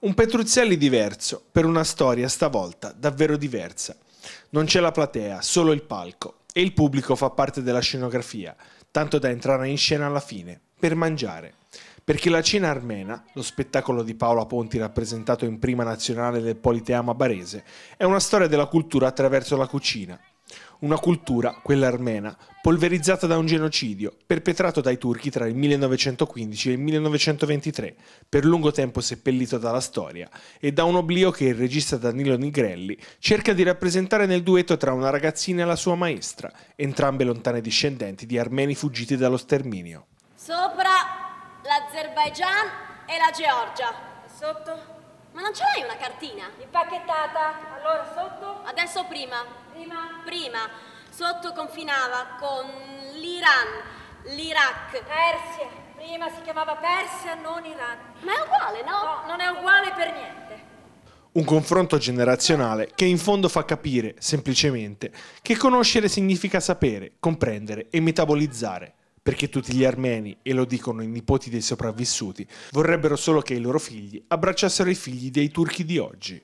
Un Petruzzelli diverso, per una storia stavolta davvero diversa. Non c'è la platea, solo il palco, e il pubblico fa parte della scenografia, tanto da entrare in scena alla fine, per mangiare. Perché la cena armena, lo spettacolo di Paola Ponti rappresentato in prima nazionale del Politeama Barese, è una storia della cultura attraverso la cucina, una cultura, quella armena, polverizzata da un genocidio, perpetrato dai turchi tra il 1915 e il 1923, per lungo tempo seppellito dalla storia, e da un oblio che il regista Danilo Nigrelli cerca di rappresentare nel duetto tra una ragazzina e la sua maestra, entrambe lontane discendenti di armeni fuggiti dallo sterminio. Sopra l'Azerbaigian e la Georgia. Sotto ma non ce l'hai una cartina? Impacchettata. Allora sotto? Adesso prima. Prima? Prima. Sotto confinava con l'Iran, l'Iraq. Persia. Prima si chiamava Persia, non Iran. Ma è uguale, no? No, non è uguale per niente. Un confronto generazionale che in fondo fa capire, semplicemente, che conoscere significa sapere, comprendere e metabolizzare perché tutti gli armeni, e lo dicono i nipoti dei sopravvissuti, vorrebbero solo che i loro figli abbracciassero i figli dei turchi di oggi.